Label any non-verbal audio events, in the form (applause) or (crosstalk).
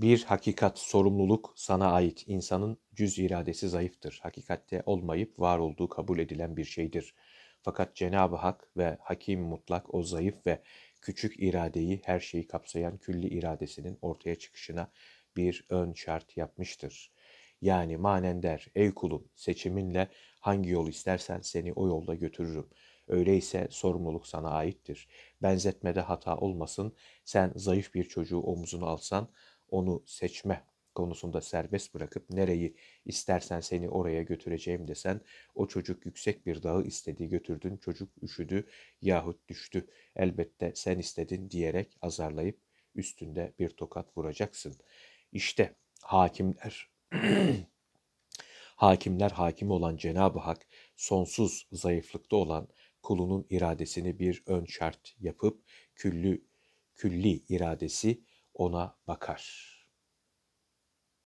Bir hakikat, sorumluluk sana ait. İnsanın cüz iradesi zayıftır. Hakikatte olmayıp var olduğu kabul edilen bir şeydir. Fakat Cenab-ı Hak ve Hakim Mutlak o zayıf ve küçük iradeyi her şeyi kapsayan külli iradesinin ortaya çıkışına bir ön şart yapmıştır. Yani manen der, ey kulum seçiminle hangi yol istersen seni o yolda götürürüm. Öyleyse sorumluluk sana aittir. Benzetmede hata olmasın, sen zayıf bir çocuğu omzuna alsan onu seçme konusunda serbest bırakıp nereyi istersen seni oraya götüreceğim desen o çocuk yüksek bir dağı istedi götürdün çocuk üşüdü yahut düştü elbette sen istedin diyerek azarlayıp üstünde bir tokat vuracaksın. İşte hakimler (clears throat) hakimler hakim olan Cenab-ı Hak sonsuz zayıflıkta olan kulunun iradesini bir ön şart yapıp küllü külli iradesi ona bakar.